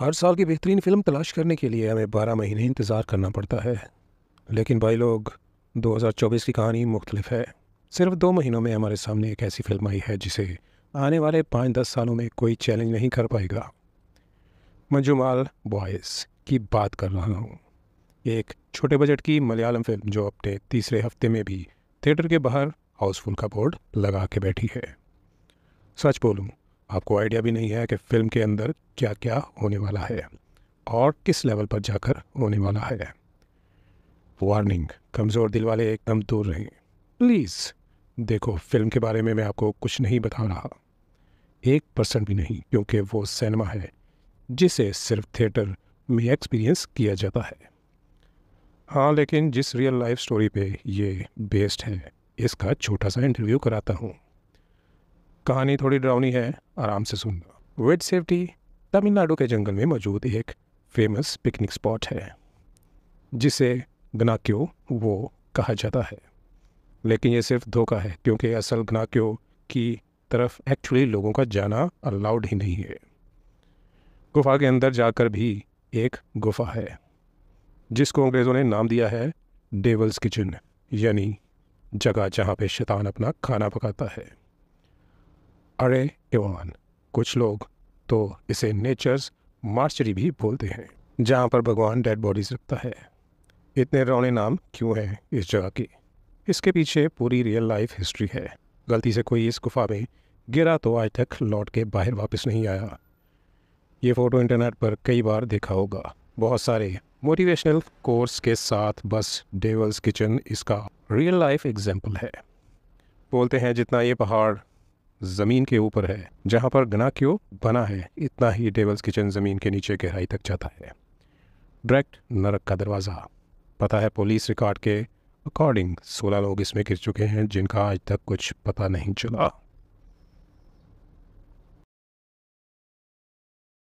हर साल की बेहतरीन फिल्म तलाश करने के लिए हमें बारह महीने इंतज़ार करना पड़ता है लेकिन भाई लोग 2024 की कहानी मुख्तलिफ है सिर्फ दो महीनों में हमारे सामने एक ऐसी फिल्म आई है जिसे आने वाले पाँच दस सालों में कोई चैलेंज नहीं कर पाएगा मंजुमाल बॉयस की बात कर रहा हूँ एक छोटे बजट की मलयालम फिल्म जो अपने तीसरे हफ्ते में भी थिएटर के बाहर हाउसफुल का बोर्ड लगा के बैठी है सच बोलूँ आपको आइडिया भी नहीं है कि फिल्म के अंदर क्या क्या होने वाला है और किस लेवल पर जाकर होने वाला है वार्निंग कमज़ोर दिल वाले एकदम दूर रहें प्लीज़ देखो फिल्म के बारे में मैं आपको कुछ नहीं बता रहा एक परसेंट भी नहीं क्योंकि वो सिनेमा है जिसे सिर्फ थिएटर में एक्सपीरियंस किया जाता है हाँ लेकिन जिस रियल लाइफ स्टोरी पे ये बेस्ड है इसका छोटा सा इंटरव्यू कराता हूँ कहानी थोड़ी डरावनी है आराम से सुनना वेट सेफ्टी तमिलनाडु के जंगल में मौजूद एक फेमस पिकनिक स्पॉट है जिसे गनाक्यो वो कहा जाता है लेकिन ये सिर्फ धोखा है क्योंकि असल गनाक्यो की तरफ एक्चुअली लोगों का जाना अलाउड ही नहीं है गुफा के अंदर जाकर भी एक गुफा है जिसको अंग्रेज़ों ने नाम दिया है डेवल्स किचन यानी जगह जहाँ पे शैतान अपना खाना पकाता है अरे एवान कुछ लोग तो इसे नेचर्स मार्चरी भी बोलते हैं जहाँ पर भगवान डेड बॉडीज रखता है इतने रौने नाम क्यों हैं इस जगह के इसके पीछे पूरी रियल लाइफ हिस्ट्री है गलती से कोई इस गुफा में गिरा तो आज तक लौट के बाहर वापस नहीं आया ये फ़ोटो इंटरनेट पर कई बार देखा होगा बहुत सारे मोटिवेशनल कोर्स के साथ बस डेवल्स किचन इसका रियल लाइफ एग्जाम्पल है बोलते हैं जितना ये पहाड़ ज़मीन के ऊपर है जहाँ पर गना क्यों बना है इतना ही डेवल्स किचन ज़मीन के नीचे गहराई तक जाता है डायरेक्ट नरक का दरवाज़ा पता है पुलिस रिकॉर्ड के अकॉर्डिंग सोलह लोग इसमें गिर चुके हैं जिनका आज तक कुछ पता नहीं चला